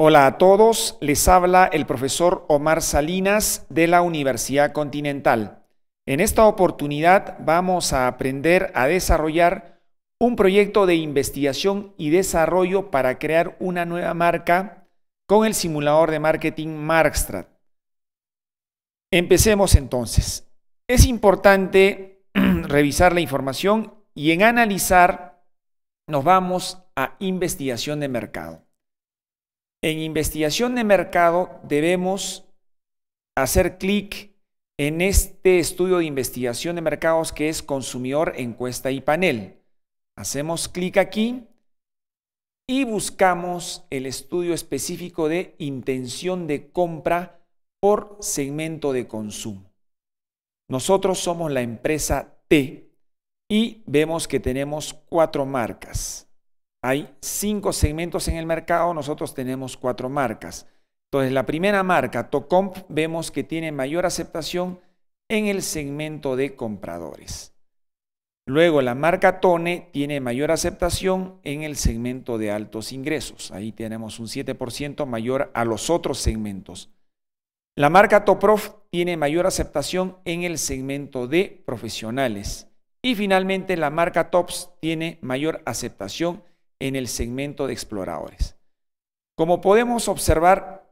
Hola a todos, les habla el profesor Omar Salinas de la Universidad Continental. En esta oportunidad vamos a aprender a desarrollar un proyecto de investigación y desarrollo para crear una nueva marca con el simulador de marketing Markstrat. Empecemos entonces. Es importante revisar la información y en analizar nos vamos a investigación de mercado. En investigación de mercado debemos hacer clic en este estudio de investigación de mercados que es consumidor, encuesta y panel. Hacemos clic aquí y buscamos el estudio específico de intención de compra por segmento de consumo. Nosotros somos la empresa T y vemos que tenemos cuatro marcas. Hay cinco segmentos en el mercado, nosotros tenemos cuatro marcas. Entonces, la primera marca, Tocomp, vemos que tiene mayor aceptación en el segmento de compradores. Luego, la marca Tone tiene mayor aceptación en el segmento de altos ingresos. Ahí tenemos un 7% mayor a los otros segmentos. La marca Toprof tiene mayor aceptación en el segmento de profesionales. Y finalmente, la marca Tops tiene mayor aceptación en el segmento de exploradores. Como podemos observar,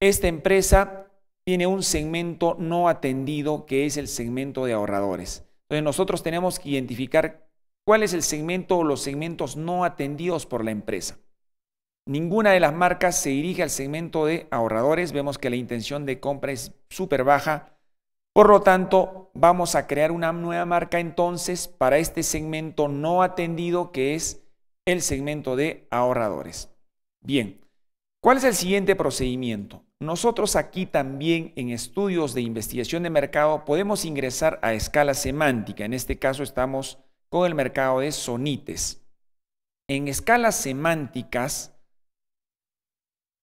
esta empresa tiene un segmento no atendido que es el segmento de ahorradores. Entonces nosotros tenemos que identificar cuál es el segmento o los segmentos no atendidos por la empresa. Ninguna de las marcas se dirige al segmento de ahorradores. Vemos que la intención de compra es súper baja. Por lo tanto, vamos a crear una nueva marca entonces para este segmento no atendido que es el segmento de ahorradores. Bien, ¿cuál es el siguiente procedimiento? Nosotros aquí también en estudios de investigación de mercado podemos ingresar a escala semántica. En este caso estamos con el mercado de sonites. En escalas semánticas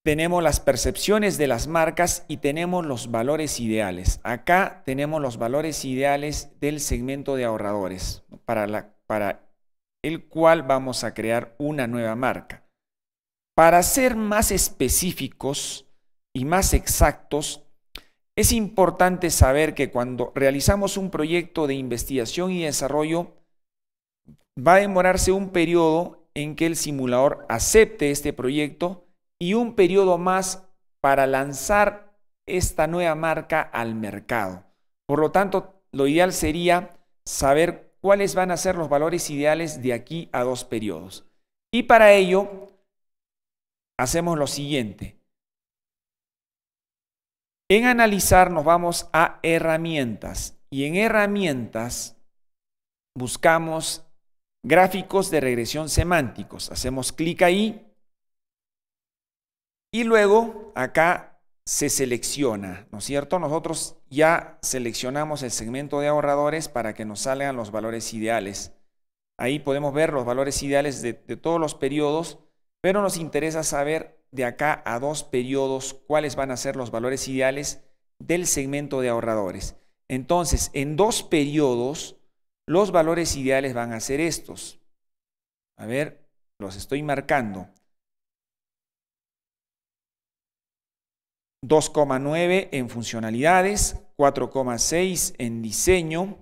tenemos las percepciones de las marcas y tenemos los valores ideales. Acá tenemos los valores ideales del segmento de ahorradores para, la, para el cual vamos a crear una nueva marca. Para ser más específicos y más exactos, es importante saber que cuando realizamos un proyecto de investigación y desarrollo, va a demorarse un periodo en que el simulador acepte este proyecto y un periodo más para lanzar esta nueva marca al mercado. Por lo tanto, lo ideal sería saber cuáles van a ser los valores ideales de aquí a dos periodos. Y para ello hacemos lo siguiente. En analizar nos vamos a herramientas y en herramientas buscamos gráficos de regresión semánticos. Hacemos clic ahí y luego acá se selecciona, ¿no es cierto? Nosotros ya seleccionamos el segmento de ahorradores para que nos salgan los valores ideales. Ahí podemos ver los valores ideales de, todos los periodos, pero nos interesa saber de acá a dos periodos cuáles van a ser los valores ideales del segmento de ahorradores. Entonces, en dos periodos, los valores ideales van a ser estos. A ver, los estoy marcando. 2,9 en funcionalidades, 4,6 en diseño,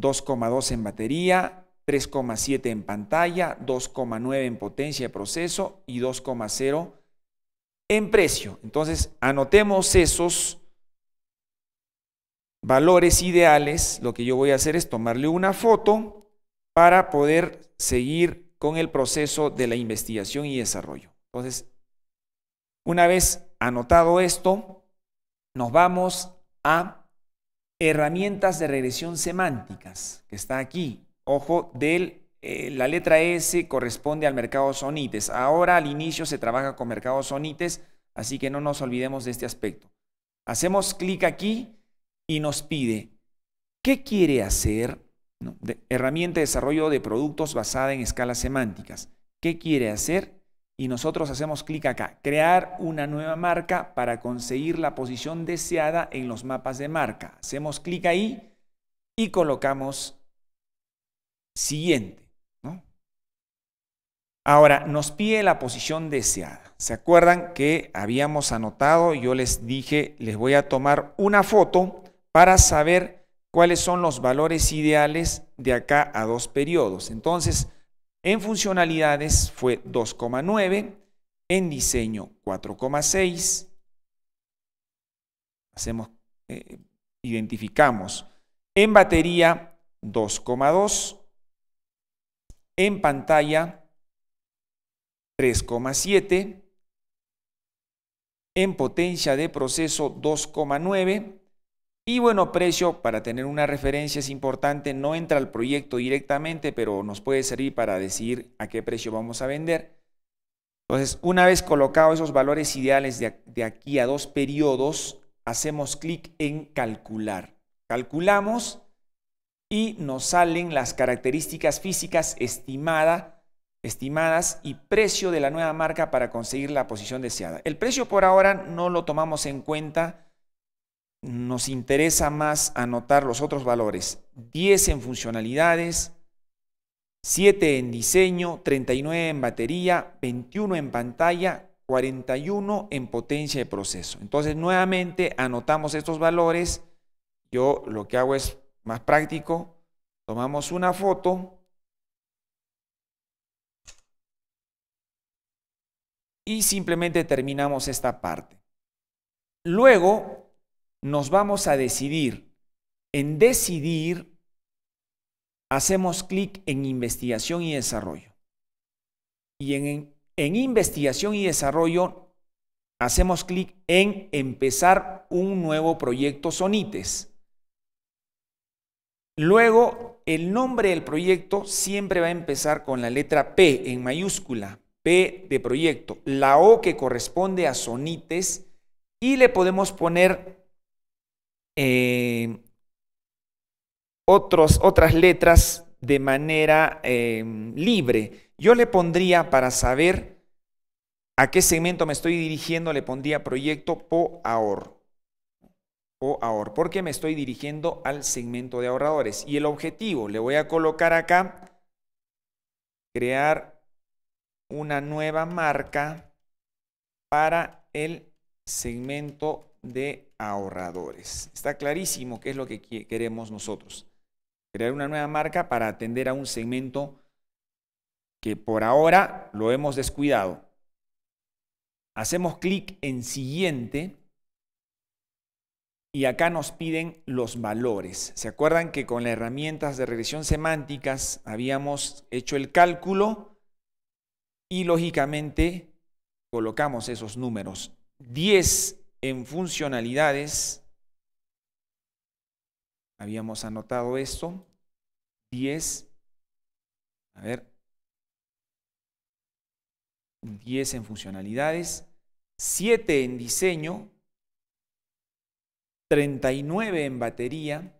2,2 en batería, 3,7 en pantalla, 2,9 en potencia de proceso y 2,0 en precio. Entonces, anotemos esos valores ideales. Lo que yo voy a hacer es tomarle una foto para poder seguir con el proceso de la investigación y desarrollo. Entonces, una vez anotado esto, nos vamos a herramientas de regresión semánticas, que está aquí. Ojo, del, eh, la letra S corresponde al mercado sonites. Ahora al inicio se trabaja con mercado sonites, así que no nos olvidemos de este aspecto. Hacemos clic aquí y nos pide, ¿qué quiere hacer? herramienta de desarrollo de productos basada en escalas semánticas. ¿Qué quiere hacer? y nosotros hacemos clic acá, crear una nueva marca para conseguir la posición deseada en los mapas de marca. Hacemos clic ahí y colocamos siguiente. Ahora, nos pide la posición deseada. ¿Se acuerdan que habíamos anotado? Yo les dije, les voy a tomar una foto para saber cuáles son los valores ideales de acá a dos periodos. Entonces, en funcionalidades fue 2,9, en diseño 4,6. Eh, identificamos. En batería 2,2. En pantalla 3,7. En potencia de proceso 2,9 y bueno, precio para tener una referencia es importante, no entra al proyecto directamente, pero nos puede servir para decidir a qué precio vamos a vender. Entonces, una vez colocados esos valores ideales de, de aquí a dos periodos, hacemos clic en calcular. Calculamos y nos salen las características físicas estimada, estimadas y precio de la nueva marca para conseguir la posición deseada. El precio por ahora no lo tomamos en cuenta nos interesa más anotar los otros valores. 10 en funcionalidades, 7 en diseño, 39 en batería, 21 en pantalla, 41 en potencia de proceso. Entonces, nuevamente anotamos estos valores. Yo lo que hago es más práctico. Tomamos una foto. Y simplemente terminamos esta parte. Luego, nos vamos a decidir. En decidir hacemos clic en investigación y desarrollo. Y en, en investigación y desarrollo hacemos clic en empezar un nuevo proyecto Sonites. Luego, el nombre del proyecto siempre va a empezar con la letra P en mayúscula, P de proyecto, la O que corresponde a Sonites y le podemos poner eh, otros, otras letras de manera eh, libre. Yo le pondría para saber a qué segmento me estoy dirigiendo, le pondría proyecto POAOR. POAOR, porque me estoy dirigiendo al segmento de ahorradores. Y el objetivo, le voy a colocar acá, crear una nueva marca para el segmento de ahorradores. Está clarísimo qué es lo que queremos nosotros. Crear una nueva marca para atender a un segmento que por ahora lo hemos descuidado. Hacemos clic en siguiente y acá nos piden los valores. ¿Se acuerdan que con las herramientas de regresión semánticas habíamos hecho el cálculo y lógicamente colocamos esos números? 10 en funcionalidades, habíamos anotado esto, 10, a ver, 10 en funcionalidades, 7 en diseño, 39 en batería,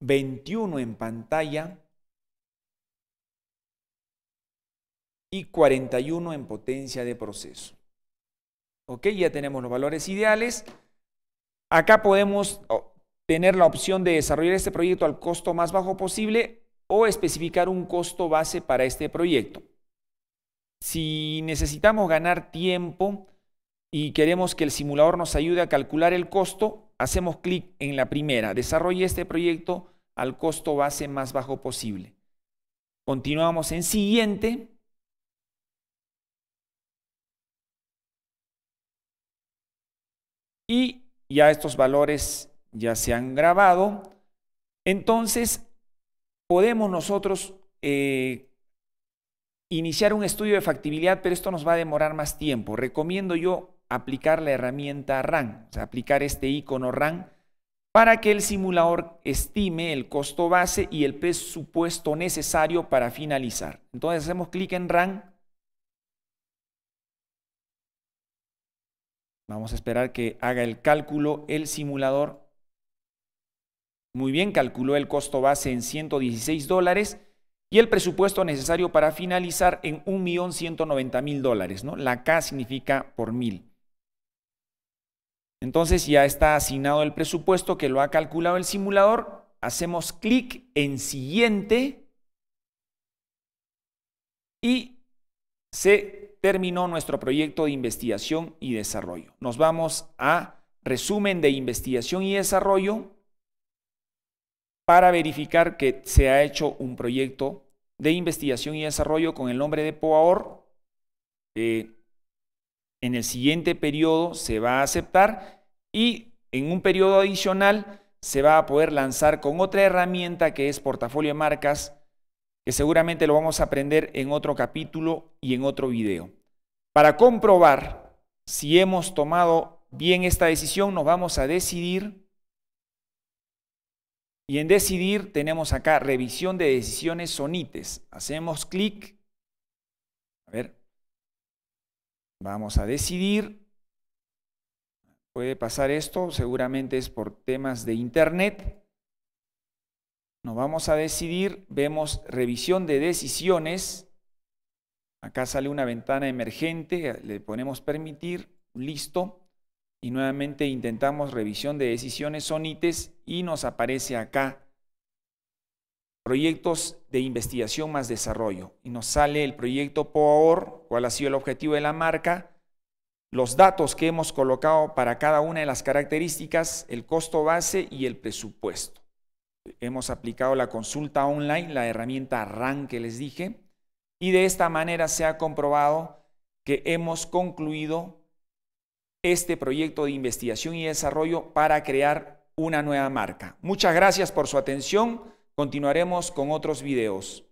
21 en pantalla y 41 en potencia de proceso. Ok, ya tenemos los valores ideales. Acá podemos tener la opción de desarrollar este proyecto al costo más bajo posible o especificar un costo base para este proyecto. Si necesitamos ganar tiempo y queremos que el simulador nos ayude a calcular el costo, hacemos clic en la primera. Desarrolle este proyecto al costo base más bajo posible. Continuamos en siguiente y ya estos valores ya se han grabado. Entonces, podemos nosotros eh, iniciar un estudio de factibilidad, pero esto nos va a demorar más tiempo. Recomiendo yo aplicar la herramienta RAN, o sea, aplicar este icono RAN para que el simulador estime el costo base y el presupuesto necesario para finalizar. Entonces hacemos clic en RAN Vamos a esperar que haga el cálculo el simulador. Muy bien, calculó el costo base en 116 dólares y el presupuesto necesario para finalizar en 1.190.000 dólares. ¿no? La K significa por mil. Entonces ya está asignado el presupuesto que lo ha calculado el simulador. Hacemos clic en siguiente y se terminó nuestro proyecto de investigación y desarrollo. Nos vamos a resumen de investigación y desarrollo para verificar que se ha hecho un proyecto de investigación y desarrollo con el nombre de POAOR. en el siguiente periodo se va a aceptar y en un periodo adicional se va a poder lanzar con otra herramienta que es portafolio de marcas, que seguramente lo vamos a aprender en otro capítulo y en otro video. Para comprobar si hemos tomado bien esta decisión, nos vamos a decidir. Y en decidir tenemos acá revisión de decisiones sonites. Hacemos clic. A ver. Vamos a decidir. Puede pasar esto, seguramente es por temas de internet. Nos vamos a decidir, vemos revisión de decisiones. Acá sale una ventana emergente, eh, le ponemos permitir, listo. Y nuevamente intentamos revisión de decisiones, sonites y nos aparece acá proyectos de investigación más desarrollo. Y nos sale el proyecto POAOR, cuál ha sido el objetivo de la marca, los datos que hemos colocado para cada una de las características, el costo base y el presupuesto. Hemos aplicado la consulta online, la herramienta RAN que les dije, y de esta manera se ha comprobado que hemos concluido este proyecto de investigación y desarrollo para crear una nueva marca. Muchas gracias por su atención. Continuaremos con otros videos.